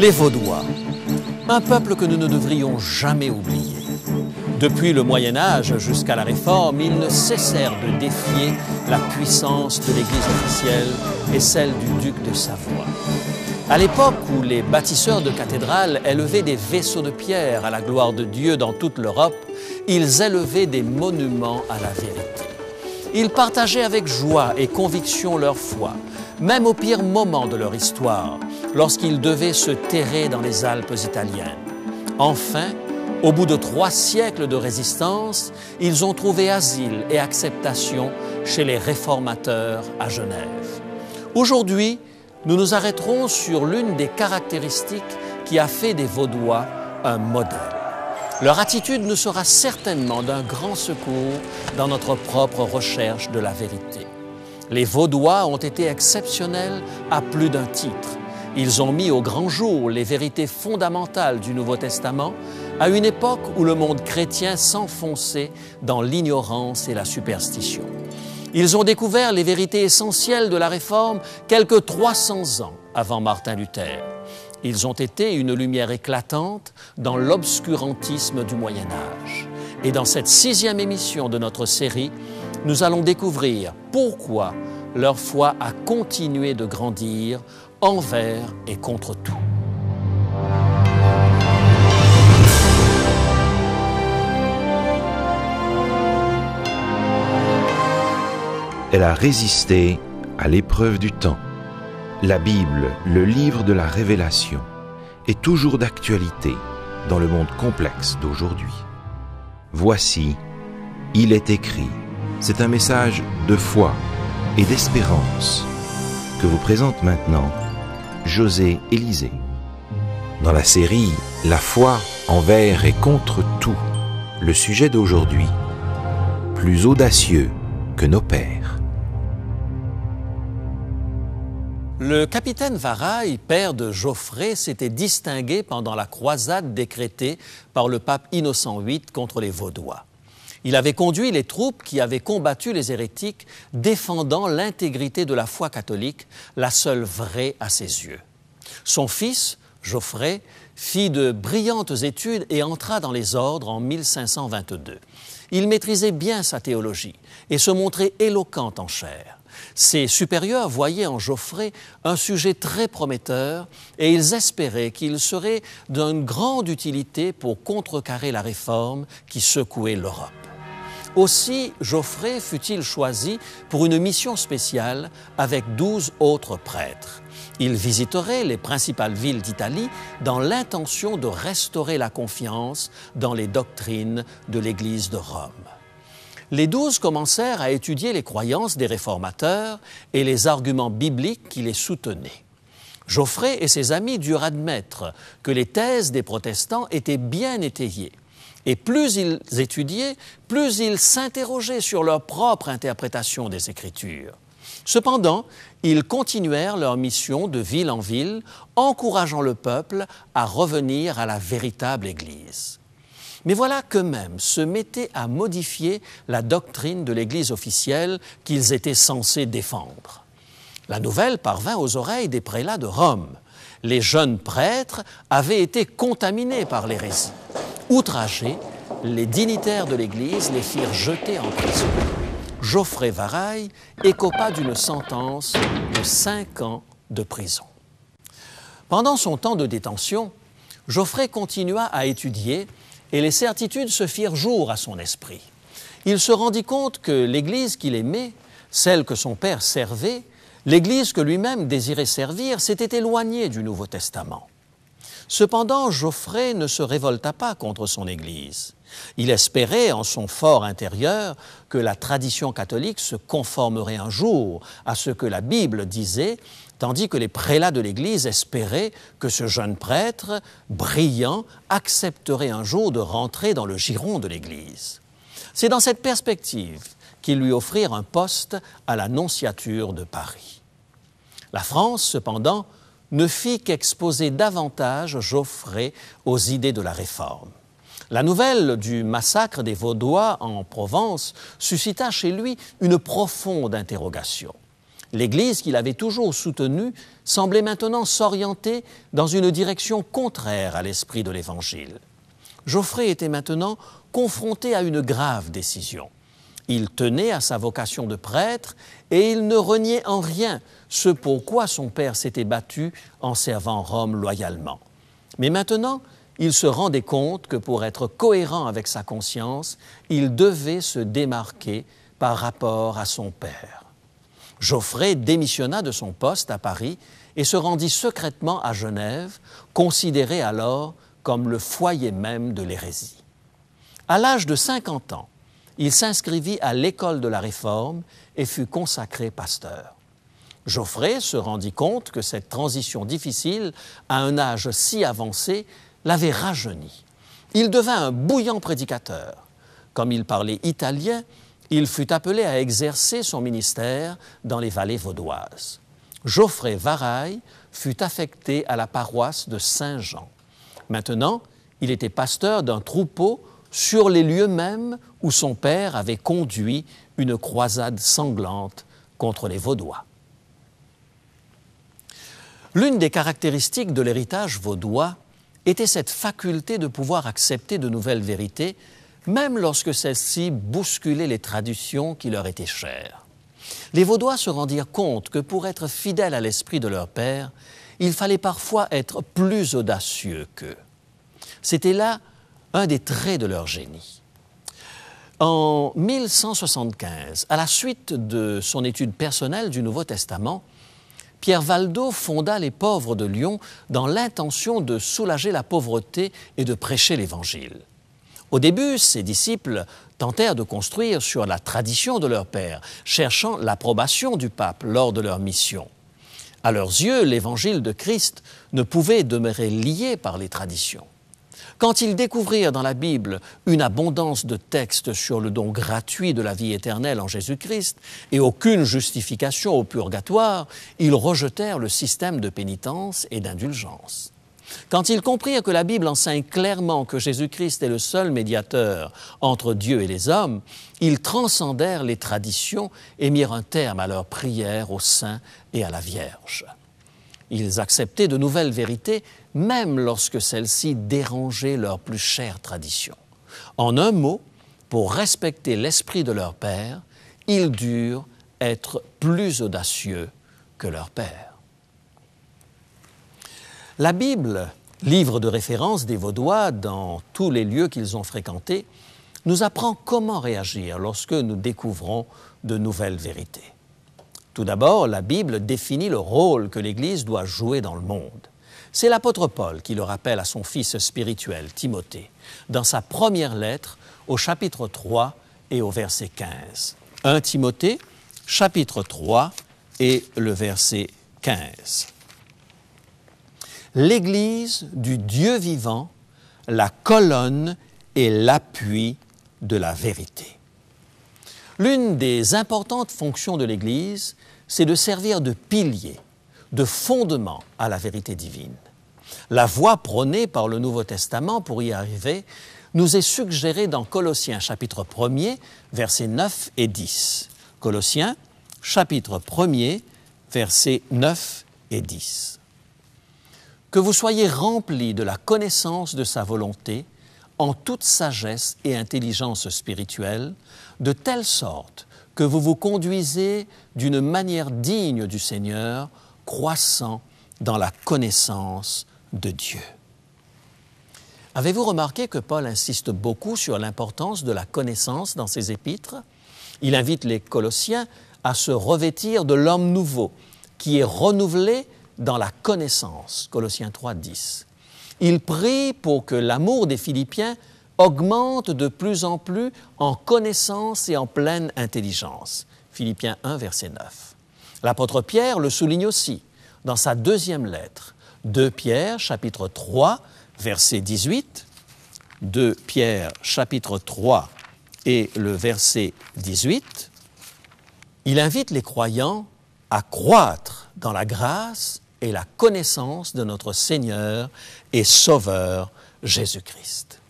Les Vaudois, un peuple que nous ne devrions jamais oublier. Depuis le Moyen Âge jusqu'à la Réforme, ils ne cessèrent de défier la puissance de l'Église officielle et celle du duc de Savoie. À l'époque où les bâtisseurs de cathédrales élevaient des vaisseaux de pierre à la gloire de Dieu dans toute l'Europe, ils élevaient des monuments à la vérité. Ils partageaient avec joie et conviction leur foi, même au pire moment de leur histoire, lorsqu'ils devaient se terrer dans les Alpes italiennes. Enfin, au bout de trois siècles de résistance, ils ont trouvé asile et acceptation chez les réformateurs à Genève. Aujourd'hui, nous nous arrêterons sur l'une des caractéristiques qui a fait des Vaudois un modèle. Leur attitude nous sera certainement d'un grand secours dans notre propre recherche de la vérité. Les Vaudois ont été exceptionnels à plus d'un titre. Ils ont mis au grand jour les vérités fondamentales du Nouveau Testament à une époque où le monde chrétien s'enfonçait dans l'ignorance et la superstition. Ils ont découvert les vérités essentielles de la Réforme quelques 300 ans avant Martin Luther. Ils ont été une lumière éclatante dans l'obscurantisme du Moyen Âge. Et dans cette sixième émission de notre série, nous allons découvrir pourquoi leur foi a continué de grandir envers et contre tout. Elle a résisté à l'épreuve du temps. La Bible, le livre de la révélation, est toujours d'actualité dans le monde complexe d'aujourd'hui. Voici, il est écrit. C'est un message de foi et d'espérance que vous présente maintenant José Élisée. Dans la série La foi envers et contre tout, le sujet d'aujourd'hui, plus audacieux que nos pères. Le capitaine Varaille, père de Geoffrey, s'était distingué pendant la croisade décrétée par le pape Innocent VIII contre les Vaudois. Il avait conduit les troupes qui avaient combattu les hérétiques, défendant l'intégrité de la foi catholique, la seule vraie à ses yeux. Son fils, Geoffrey, fit de brillantes études et entra dans les ordres en 1522. Il maîtrisait bien sa théologie et se montrait éloquent en chair. Ses supérieurs voyaient en Geoffrey un sujet très prometteur et ils espéraient qu'il serait d'une grande utilité pour contrecarrer la réforme qui secouait l'Europe. Aussi, Geoffrey fut-il choisi pour une mission spéciale avec douze autres prêtres. Il visiterait les principales villes d'Italie dans l'intention de restaurer la confiance dans les doctrines de l'Église de Rome. Les douze commencèrent à étudier les croyances des réformateurs et les arguments bibliques qui les soutenaient. Geoffrey et ses amis durent admettre que les thèses des protestants étaient bien étayées et plus ils étudiaient, plus ils s'interrogeaient sur leur propre interprétation des Écritures. Cependant, ils continuèrent leur mission de ville en ville, encourageant le peuple à revenir à la véritable Église. Mais voilà qu'eux-mêmes se mettaient à modifier la doctrine de l'Église officielle qu'ils étaient censés défendre. La nouvelle parvint aux oreilles des prélats de Rome. Les jeunes prêtres avaient été contaminés par l'hérésie outragés, les dignitaires de l'Église les firent jeter en prison. Geoffrey Varaille écopa d'une sentence de cinq ans de prison. Pendant son temps de détention, Geoffrey continua à étudier et les certitudes se firent jour à son esprit. Il se rendit compte que l'Église qu'il aimait, celle que son père servait, l'Église que lui-même désirait servir, s'était éloignée du Nouveau Testament. Cependant, Geoffrey ne se révolta pas contre son Église. Il espérait en son fort intérieur que la tradition catholique se conformerait un jour à ce que la Bible disait, tandis que les prélats de l'Église espéraient que ce jeune prêtre, brillant, accepterait un jour de rentrer dans le giron de l'Église. C'est dans cette perspective qu'ils lui offrirent un poste à la nonciature de Paris. La France, cependant, ne fit qu'exposer davantage Geoffrey aux idées de la Réforme. La nouvelle du massacre des Vaudois en Provence suscita chez lui une profonde interrogation. L'Église qu'il avait toujours soutenue semblait maintenant s'orienter dans une direction contraire à l'esprit de l'Évangile. Geoffrey était maintenant confronté à une grave décision. Il tenait à sa vocation de prêtre et il ne reniait en rien ce pourquoi son père s'était battu en servant Rome loyalement. Mais maintenant, il se rendait compte que pour être cohérent avec sa conscience, il devait se démarquer par rapport à son père. Geoffrey démissionna de son poste à Paris et se rendit secrètement à Genève, considéré alors comme le foyer même de l'hérésie. À l'âge de 50 ans, il s'inscrivit à l'école de la Réforme et fut consacré pasteur. Geoffrey se rendit compte que cette transition difficile, à un âge si avancé, l'avait rajeuni. Il devint un bouillant prédicateur. Comme il parlait italien, il fut appelé à exercer son ministère dans les vallées vaudoises. Geoffrey Varaille fut affecté à la paroisse de Saint-Jean. Maintenant, il était pasteur d'un troupeau sur les lieux mêmes où son père avait conduit une croisade sanglante contre les Vaudois. L'une des caractéristiques de l'héritage vaudois était cette faculté de pouvoir accepter de nouvelles vérités, même lorsque celles-ci bousculaient les traditions qui leur étaient chères. Les Vaudois se rendirent compte que pour être fidèles à l'esprit de leur père, il fallait parfois être plus audacieux qu'eux. C'était là un des traits de leur génie. En 1175, à la suite de son étude personnelle du Nouveau Testament, Pierre Valdo fonda les pauvres de Lyon dans l'intention de soulager la pauvreté et de prêcher l'Évangile. Au début, ses disciples tentèrent de construire sur la tradition de leur père, cherchant l'approbation du pape lors de leur mission. À leurs yeux, l'Évangile de Christ ne pouvait demeurer lié par les traditions. Quand ils découvrirent dans la Bible une abondance de textes sur le don gratuit de la vie éternelle en Jésus-Christ et aucune justification au purgatoire, ils rejetèrent le système de pénitence et d'indulgence. Quand ils comprirent que la Bible enseigne clairement que Jésus-Christ est le seul médiateur entre Dieu et les hommes, ils transcendèrent les traditions et mirent un terme à leur prière aux saints et à la Vierge. Ils acceptaient de nouvelles vérités même lorsque celles-ci dérangeaient leurs plus chères traditions. En un mot, pour respecter l'esprit de leur père, ils durent être plus audacieux que leur père. La Bible, livre de référence des Vaudois dans tous les lieux qu'ils ont fréquentés, nous apprend comment réagir lorsque nous découvrons de nouvelles vérités. Tout d'abord, la Bible définit le rôle que l'Église doit jouer dans le monde. C'est l'apôtre Paul qui le rappelle à son fils spirituel, Timothée, dans sa première lettre au chapitre 3 et au verset 15. 1 Timothée, chapitre 3 et le verset 15. L'Église du Dieu vivant, la colonne et l'appui de la vérité. L'une des importantes fonctions de l'Église, c'est de servir de pilier de fondement à la vérité divine. La voie prônée par le Nouveau Testament pour y arriver nous est suggérée dans Colossiens chapitre 1 versets 9 et 10. Colossiens chapitre 1 versets 9 et 10. Que vous soyez remplis de la connaissance de sa volonté en toute sagesse et intelligence spirituelle, de telle sorte que vous vous conduisez d'une manière digne du Seigneur croissant dans la connaissance de Dieu. Avez-vous remarqué que Paul insiste beaucoup sur l'importance de la connaissance dans ses épîtres Il invite les Colossiens à se revêtir de l'homme nouveau, qui est renouvelé dans la connaissance. Colossiens 3, 10. Il prie pour que l'amour des Philippiens augmente de plus en plus en connaissance et en pleine intelligence. Philippiens 1, verset 9. L'apôtre Pierre le souligne aussi dans sa deuxième lettre, 2 Pierre chapitre 3 verset 18, 2 Pierre chapitre 3 et le verset 18, il invite les croyants à croître dans la grâce et la connaissance de notre Seigneur et Sauveur Jésus-Christ.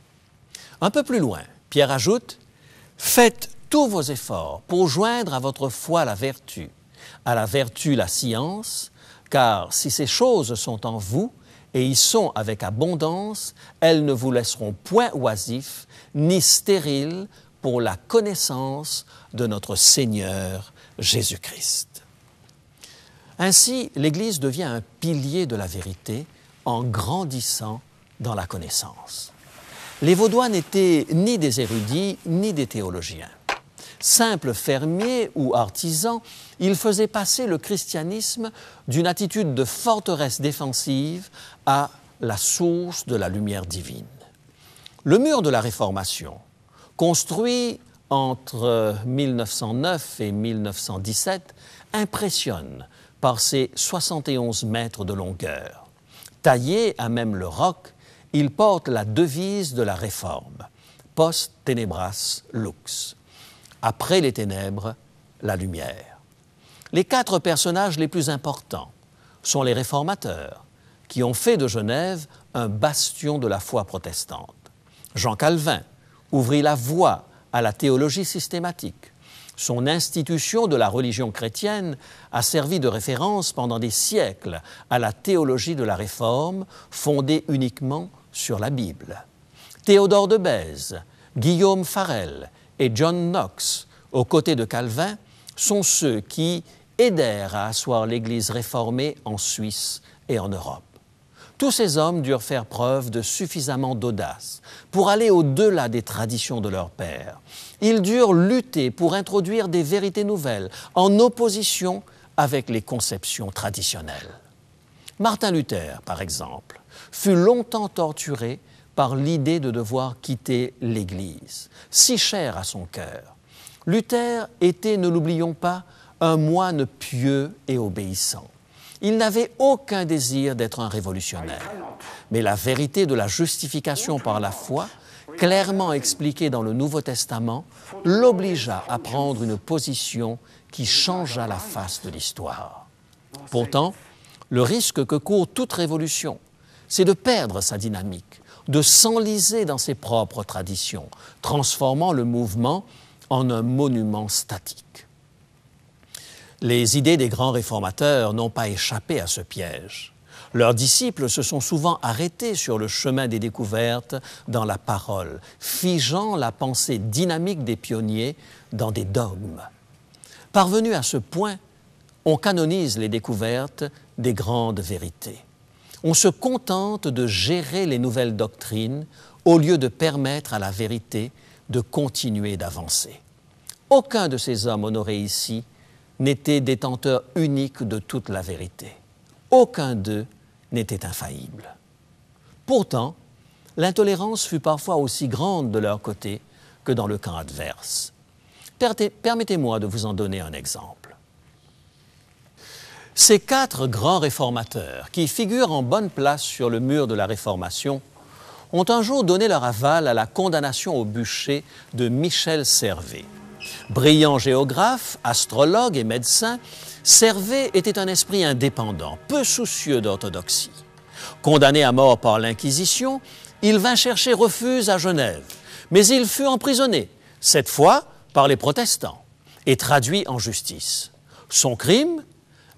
Un peu plus loin, Pierre ajoute, Faites tous vos efforts pour joindre à votre foi la vertu, à la vertu, la science, car si ces choses sont en vous, et y sont avec abondance, elles ne vous laisseront point oisifs, ni stériles pour la connaissance de notre Seigneur Jésus-Christ. Ainsi, l'Église devient un pilier de la vérité en grandissant dans la connaissance. Les Vaudois n'étaient ni des érudits ni des théologiens simple fermier ou artisan, il faisait passer le christianisme d'une attitude de forteresse défensive à la source de la lumière divine. Le mur de la Réformation, construit entre 1909 et 1917, impressionne par ses 71 mètres de longueur. Taillé à même le roc, il porte la devise de la Réforme, Post Tenebras Lux après les ténèbres, la lumière. Les quatre personnages les plus importants sont les réformateurs, qui ont fait de Genève un bastion de la foi protestante. Jean Calvin ouvrit la voie à la théologie systématique. Son institution de la religion chrétienne a servi de référence pendant des siècles à la théologie de la Réforme, fondée uniquement sur la Bible. Théodore de Bèze, Guillaume Farel et John Knox, aux côtés de Calvin, sont ceux qui aidèrent à asseoir l'Église réformée en Suisse et en Europe. Tous ces hommes durent faire preuve de suffisamment d'audace pour aller au-delà des traditions de leurs pères. Ils durent lutter pour introduire des vérités nouvelles en opposition avec les conceptions traditionnelles. Martin Luther, par exemple, fut longtemps torturé par l'idée de devoir quitter l'Église, si chère à son cœur. Luther était, ne l'oublions pas, un moine pieux et obéissant. Il n'avait aucun désir d'être un révolutionnaire. Mais la vérité de la justification par la foi, clairement expliquée dans le Nouveau Testament, l'obligea à prendre une position qui changea la face de l'histoire. Pourtant, le risque que court toute révolution, c'est de perdre sa dynamique, de s'enliser dans ses propres traditions, transformant le mouvement en un monument statique. Les idées des grands réformateurs n'ont pas échappé à ce piège. Leurs disciples se sont souvent arrêtés sur le chemin des découvertes dans la parole, figeant la pensée dynamique des pionniers dans des dogmes. Parvenus à ce point, on canonise les découvertes des grandes vérités on se contente de gérer les nouvelles doctrines au lieu de permettre à la vérité de continuer d'avancer. Aucun de ces hommes honorés ici n'était détenteur unique de toute la vérité. Aucun d'eux n'était infaillible. Pourtant, l'intolérance fut parfois aussi grande de leur côté que dans le camp adverse. Permettez-moi de vous en donner un exemple. Ces quatre grands réformateurs, qui figurent en bonne place sur le mur de la Réformation, ont un jour donné leur aval à la condamnation au bûcher de Michel Servet. Brillant géographe, astrologue et médecin, Servet était un esprit indépendant, peu soucieux d'orthodoxie. Condamné à mort par l'Inquisition, il vint chercher refuge à Genève, mais il fut emprisonné, cette fois par les protestants, et traduit en justice. Son crime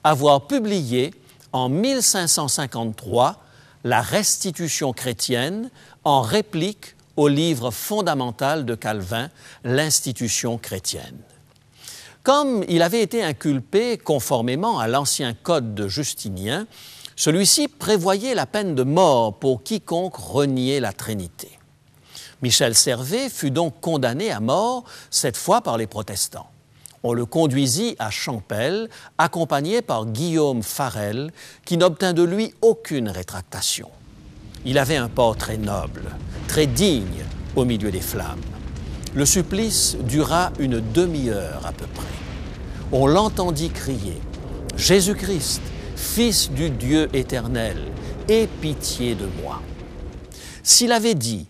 avoir publié en 1553 La restitution chrétienne en réplique au livre fondamental de Calvin, L'institution chrétienne. Comme il avait été inculpé conformément à l'ancien code de Justinien, celui-ci prévoyait la peine de mort pour quiconque reniait la Trinité. Michel Servet fut donc condamné à mort, cette fois par les protestants. On le conduisit à Champel, accompagné par Guillaume Farel, qui n'obtint de lui aucune rétractation. Il avait un port très noble, très digne au milieu des flammes. Le supplice dura une demi-heure à peu près. On l'entendit crier Jésus-Christ, Fils du Dieu éternel, aie pitié de moi. S'il avait dit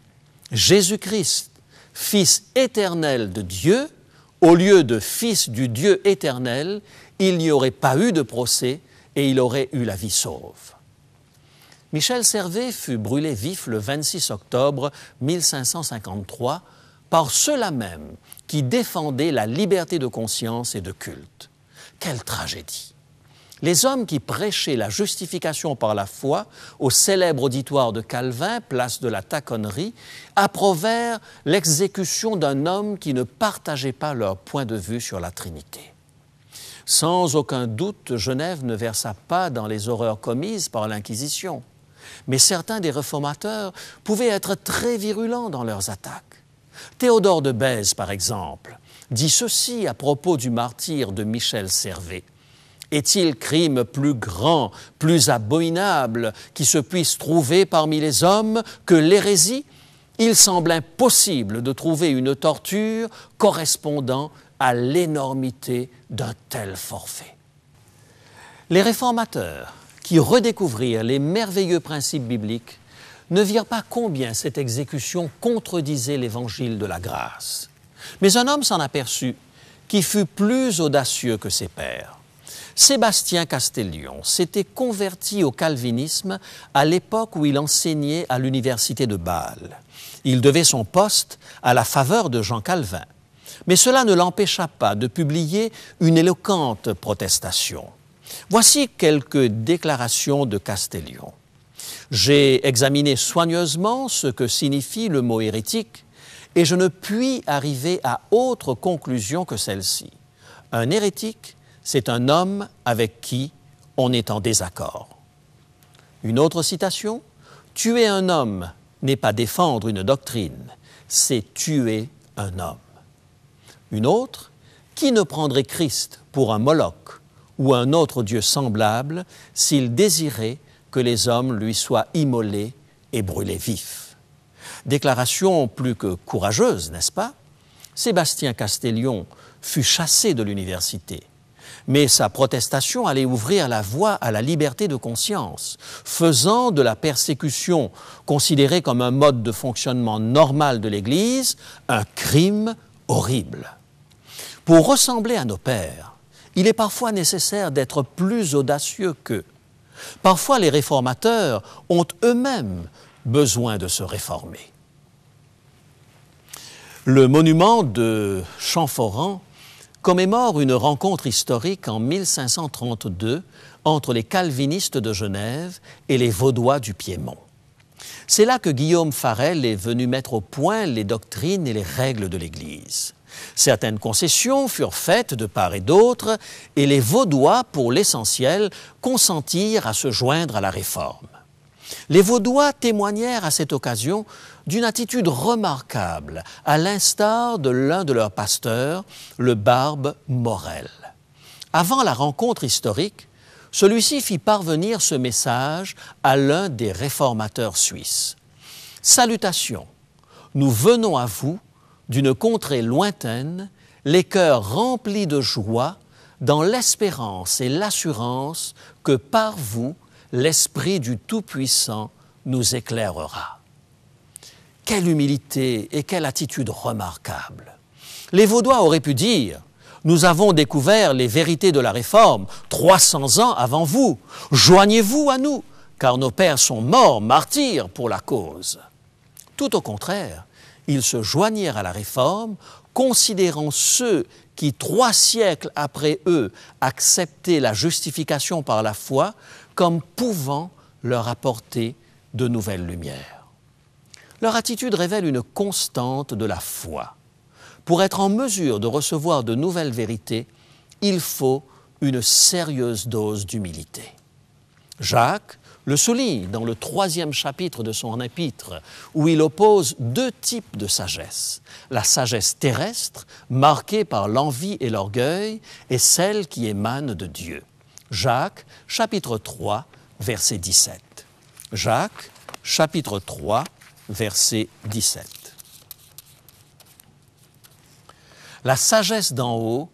Jésus-Christ, Fils éternel de Dieu, au lieu de fils du Dieu éternel, il n'y aurait pas eu de procès et il aurait eu la vie sauve. Michel Servet fut brûlé vif le 26 octobre 1553 par ceux-là même qui défendaient la liberté de conscience et de culte. Quelle tragédie les hommes qui prêchaient la justification par la foi au célèbre auditoire de Calvin, place de la taconnerie, approuvèrent l'exécution d'un homme qui ne partageait pas leur point de vue sur la Trinité. Sans aucun doute, Genève ne versa pas dans les horreurs commises par l'Inquisition, mais certains des réformateurs pouvaient être très virulents dans leurs attaques. Théodore de Bèze, par exemple, dit ceci à propos du martyr de Michel Servet. Est-il crime plus grand, plus abominable qui se puisse trouver parmi les hommes que l'hérésie Il semble impossible de trouver une torture correspondant à l'énormité d'un tel forfait. Les réformateurs qui redécouvrirent les merveilleux principes bibliques ne virent pas combien cette exécution contredisait l'évangile de la grâce. Mais un homme s'en aperçut qui fut plus audacieux que ses pères. Sébastien Castellion s'était converti au calvinisme à l'époque où il enseignait à l'université de Bâle. Il devait son poste à la faveur de Jean Calvin. Mais cela ne l'empêcha pas de publier une éloquente protestation. Voici quelques déclarations de Castellion. J'ai examiné soigneusement ce que signifie le mot hérétique et je ne puis arriver à autre conclusion que celle-ci. Un hérétique c'est un homme avec qui on est en désaccord. Une autre citation, Tuer un homme n'est pas défendre une doctrine, c'est tuer un homme. Une autre, Qui ne prendrait Christ pour un Moloch ou un autre Dieu semblable s'il désirait que les hommes lui soient immolés et brûlés vifs Déclaration plus que courageuse, n'est-ce pas Sébastien Castellion fut chassé de l'université mais sa protestation allait ouvrir la voie à la liberté de conscience, faisant de la persécution considérée comme un mode de fonctionnement normal de l'Église un crime horrible. Pour ressembler à nos pères, il est parfois nécessaire d'être plus audacieux qu'eux. Parfois les réformateurs ont eux-mêmes besoin de se réformer. Le monument de Champforan commémore une rencontre historique en 1532 entre les calvinistes de Genève et les vaudois du Piémont. C'est là que Guillaume Farel est venu mettre au point les doctrines et les règles de l'Église. Certaines concessions furent faites de part et d'autre, et les Vaudois, pour l'essentiel, consentirent à se joindre à la réforme. Les Vaudois témoignèrent à cette occasion d'une attitude remarquable, à l'instar de l'un de leurs pasteurs, le barbe Morel. Avant la rencontre historique, celui-ci fit parvenir ce message à l'un des réformateurs suisses. Salutations, nous venons à vous d'une contrée lointaine, les cœurs remplis de joie, dans l'espérance et l'assurance que par vous, l'Esprit du Tout-Puissant nous éclairera. Quelle humilité et quelle attitude remarquable. Les Vaudois auraient pu dire Nous avons découvert les vérités de la Réforme 300 ans avant vous. Joignez-vous à nous, car nos pères sont morts, martyrs pour la cause. Tout au contraire, ils se joignirent à la Réforme, considérant ceux qui, trois siècles après eux, acceptaient la justification par la foi comme pouvant leur apporter de nouvelles lumières. Leur attitude révèle une constante de la foi. Pour être en mesure de recevoir de nouvelles vérités, il faut une sérieuse dose d'humilité. Jacques le souligne dans le troisième chapitre de son épître, où il oppose deux types de sagesse. La sagesse terrestre, marquée par l'envie et l'orgueil, et celle qui émane de Dieu. Jacques, chapitre 3, verset 17. Jacques, chapitre 3, verset 17. La sagesse d'en haut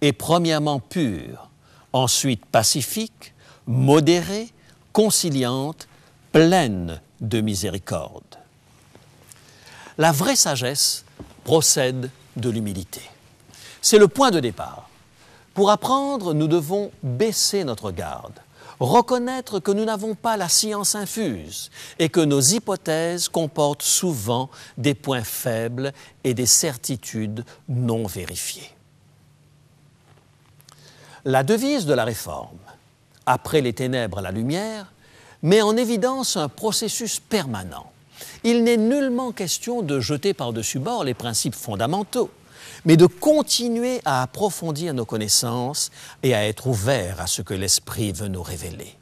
est premièrement pure, ensuite pacifique, modérée, conciliante, pleine de miséricorde. La vraie sagesse procède de l'humilité. C'est le point de départ. Pour apprendre, nous devons baisser notre garde, reconnaître que nous n'avons pas la science infuse et que nos hypothèses comportent souvent des points faibles et des certitudes non vérifiées. La devise de la réforme, après les ténèbres à la lumière, met en évidence un processus permanent. Il n'est nullement question de jeter par-dessus bord les principes fondamentaux mais de continuer à approfondir nos connaissances et à être ouverts à ce que l'Esprit veut nous révéler.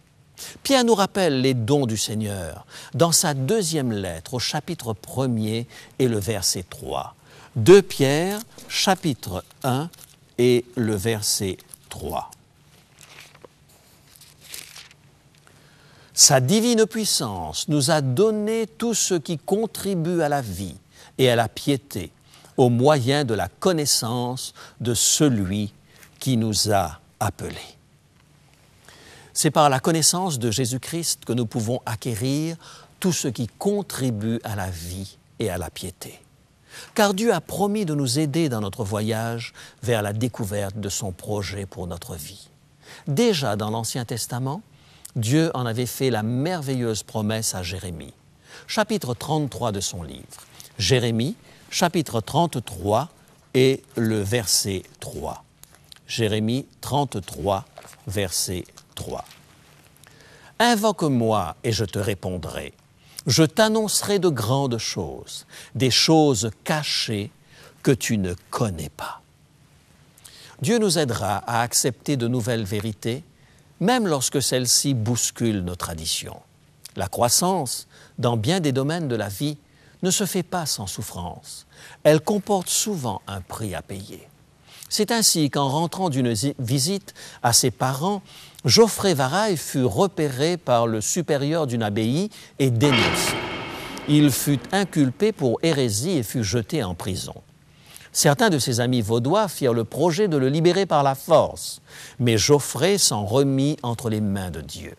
Pierre nous rappelle les dons du Seigneur dans sa deuxième lettre au chapitre 1er et le verset 3. 2 Pierre, chapitre 1 et le verset 3. Sa divine puissance nous a donné tout ce qui contribue à la vie et à la piété au moyen de la connaissance de celui qui nous a appelés. C'est par la connaissance de Jésus-Christ que nous pouvons acquérir tout ce qui contribue à la vie et à la piété. Car Dieu a promis de nous aider dans notre voyage vers la découverte de son projet pour notre vie. Déjà dans l'Ancien Testament, Dieu en avait fait la merveilleuse promesse à Jérémie. Chapitre 33 de son livre. Jérémie chapitre 33 et le verset 3. Jérémie 33, verset 3. Invoque-moi et je te répondrai. Je t'annoncerai de grandes choses, des choses cachées que tu ne connais pas. Dieu nous aidera à accepter de nouvelles vérités, même lorsque celles-ci bousculent nos traditions. La croissance, dans bien des domaines de la vie, ne se fait pas sans souffrance. Elle comporte souvent un prix à payer. C'est ainsi qu'en rentrant d'une visite à ses parents, Geoffrey Varaille fut repéré par le supérieur d'une abbaye et dénoncé. Il fut inculpé pour hérésie et fut jeté en prison. Certains de ses amis vaudois firent le projet de le libérer par la force, mais Geoffrey s'en remit entre les mains de Dieu.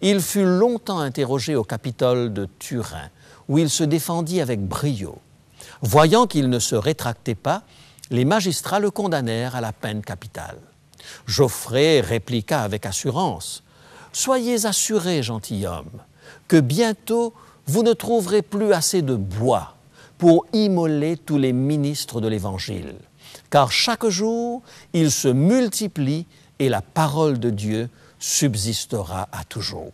Il fut longtemps interrogé au Capitole de Turin, où il se défendit avec brio. Voyant qu'il ne se rétractait pas, les magistrats le condamnèrent à la peine capitale. Geoffrey répliqua avec assurance Soyez assurés, gentilhomme, que bientôt vous ne trouverez plus assez de bois pour immoler tous les ministres de l'Évangile, car chaque jour ils se multiplient et la parole de Dieu subsistera à toujours.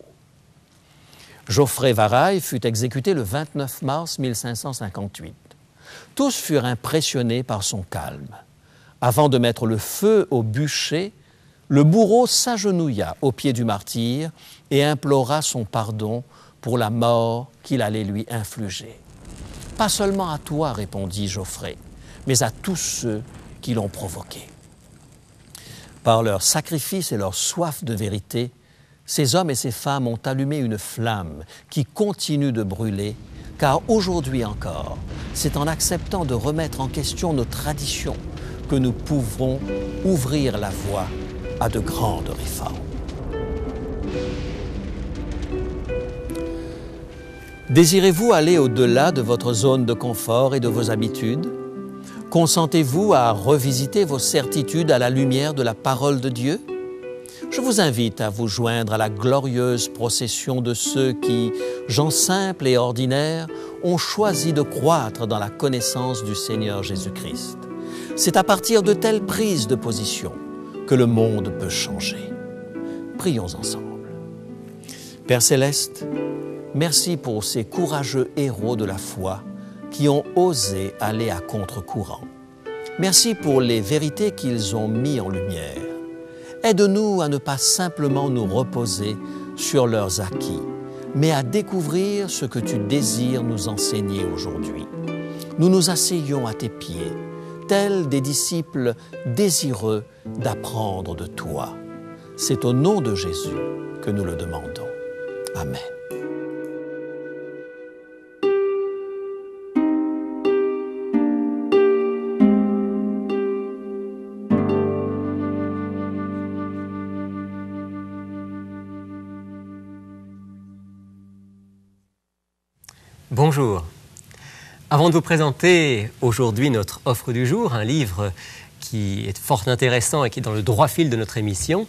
Geoffrey Varaille fut exécuté le 29 mars 1558. Tous furent impressionnés par son calme. Avant de mettre le feu au bûcher, le bourreau s'agenouilla au pied du martyr et implora son pardon pour la mort qu'il allait lui infliger. Pas seulement à toi, répondit Geoffrey, mais à tous ceux qui l'ont provoqué. Par leur sacrifice et leur soif de vérité, ces hommes et ces femmes ont allumé une flamme qui continue de brûler, car aujourd'hui encore, c'est en acceptant de remettre en question nos traditions que nous pouvons ouvrir la voie à de grandes réformes. Désirez-vous aller au-delà de votre zone de confort et de vos habitudes Consentez-vous à revisiter vos certitudes à la lumière de la parole de Dieu je vous invite à vous joindre à la glorieuse procession de ceux qui, gens simples et ordinaires, ont choisi de croître dans la connaissance du Seigneur Jésus-Christ. C'est à partir de telles prises de position que le monde peut changer. Prions ensemble. Père céleste, merci pour ces courageux héros de la foi qui ont osé aller à contre-courant. Merci pour les vérités qu'ils ont mis en lumière. Aide-nous à ne pas simplement nous reposer sur leurs acquis, mais à découvrir ce que tu désires nous enseigner aujourd'hui. Nous nous asseyons à tes pieds, tels des disciples désireux d'apprendre de toi. C'est au nom de Jésus que nous le demandons. Amen. Bonjour. Avant de vous présenter aujourd'hui notre offre du jour, un livre qui est fort intéressant et qui est dans le droit fil de notre émission,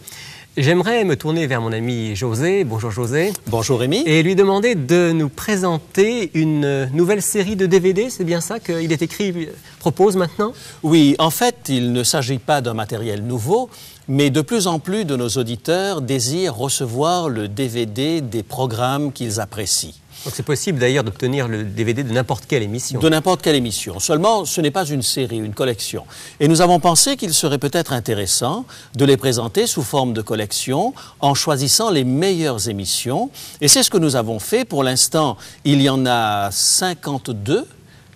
j'aimerais me tourner vers mon ami José. Bonjour José. Bonjour Rémi. Et lui demander de nous présenter une nouvelle série de DVD, c'est bien ça qu'il est écrit, propose maintenant Oui, en fait, il ne s'agit pas d'un matériel nouveau, mais de plus en plus de nos auditeurs désirent recevoir le DVD des programmes qu'ils apprécient c'est possible d'ailleurs d'obtenir le DVD de n'importe quelle émission. De n'importe quelle émission. Seulement, ce n'est pas une série, une collection. Et nous avons pensé qu'il serait peut-être intéressant de les présenter sous forme de collection en choisissant les meilleures émissions. Et c'est ce que nous avons fait. Pour l'instant, il y en a 52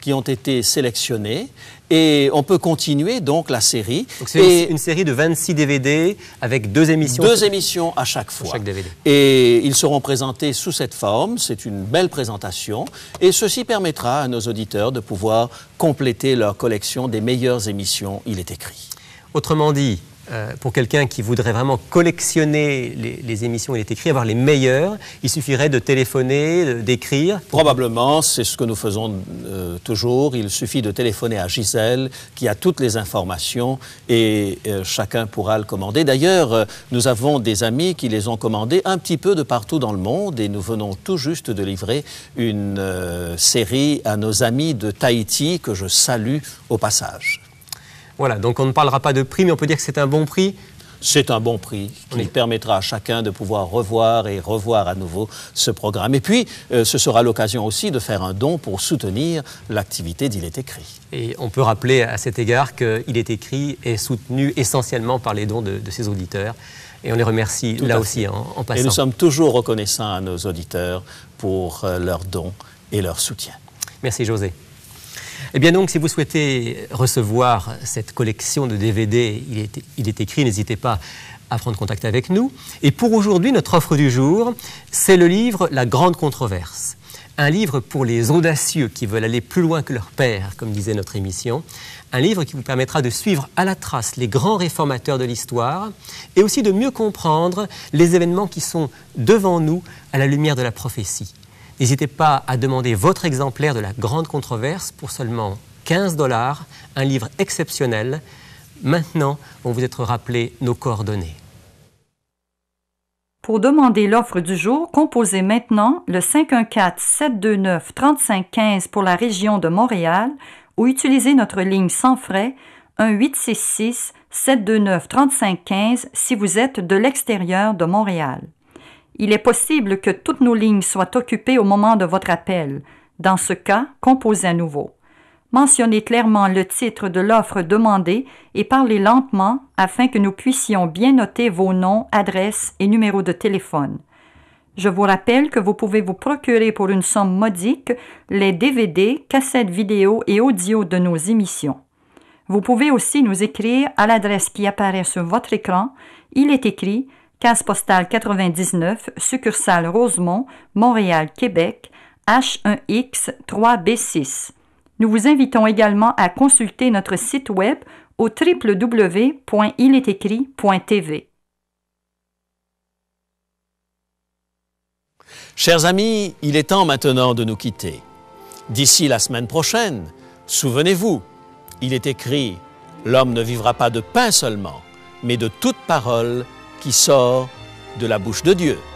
qui ont été sélectionnés. Et on peut continuer donc la série. C'est une série de 26 DVD avec deux émissions. Deux émissions à chaque fois. Et ils seront présentés sous cette forme. C'est une belle présentation. Et ceci permettra à nos auditeurs de pouvoir compléter leur collection des meilleures émissions Il est écrit. Autrement dit, euh, pour quelqu'un qui voudrait vraiment collectionner les, émissions et les écrits, avoir les meilleures, il suffirait de téléphoner, d'écrire Probablement, c'est ce que nous faisons euh, toujours. Il suffit de téléphoner à Gisèle, qui a toutes les informations, et euh, chacun pourra le commander. D'ailleurs, nous avons des amis qui les ont commandés un petit peu de partout dans le monde, et nous venons tout juste de livrer une série à nos amis de Tahiti, que je salue au passage. Voilà, donc on ne parlera pas de prix, mais on peut dire que c'est un bon prix c'est un bon prix qui permettra à chacun de pouvoir revoir et revoir à nouveau ce programme. Et puis, euh, ce sera l'occasion aussi de faire un don pour soutenir l'activité d'Il est écrit. Et on peut rappeler à cet égard qu'il est écrit est soutenu essentiellement par les dons de, ses auditeurs. Et on les remercie là aussi hein, en, passant. Et nous sommes toujours reconnaissants à nos auditeurs pour euh, leurs dons et leur soutien. Merci José. Eh bien donc, si vous souhaitez recevoir cette collection de DVD, il est, il est écrit, n'hésitez pas à prendre contact avec nous. Et pour aujourd'hui, notre offre du jour, c'est le livre La Grande Controverse. Un livre pour les audacieux qui veulent aller plus loin que leur père, comme disait notre émission. Un livre qui vous permettra de suivre à la trace les grands réformateurs de l'histoire et aussi de mieux comprendre les événements qui sont devant nous à la lumière de la prophétie. N'hésitez pas à demander votre exemplaire de la grande controverse pour seulement 15 dollars, un livre exceptionnel. Maintenant vont vous être rappelés nos coordonnées. Pour demander l'offre du jour, composez maintenant le 514-729-3515 pour la région de Montréal ou utilisez notre ligne sans frais 1-866-729-3515 si vous êtes de l'extérieur de Montréal. Il est possible que toutes nos lignes soient occupées au moment de votre appel. Dans ce cas, composez à nouveau. Mentionnez clairement le titre de l'offre demandée et parlez lentement afin que nous puissions bien noter vos noms, adresses et numéros de téléphone. Je vous rappelle que vous pouvez vous procurer pour une somme modique les DVD, cassettes vidéo et audio de nos émissions. Vous pouvez aussi nous écrire à l'adresse qui apparaît sur votre écran. Il est écrit Case postale 99, succursale Rosemont, Montréal, Québec, H1X3B6. Nous vous invitons également à consulter notre site web au www.ilestécrit.tv. Chers amis, il est temps maintenant de nous quitter. D'ici la semaine prochaine, souvenez-vous, il est écrit L'homme ne vivra pas de pain seulement, mais de toute parole qui sort de la bouche de Dieu.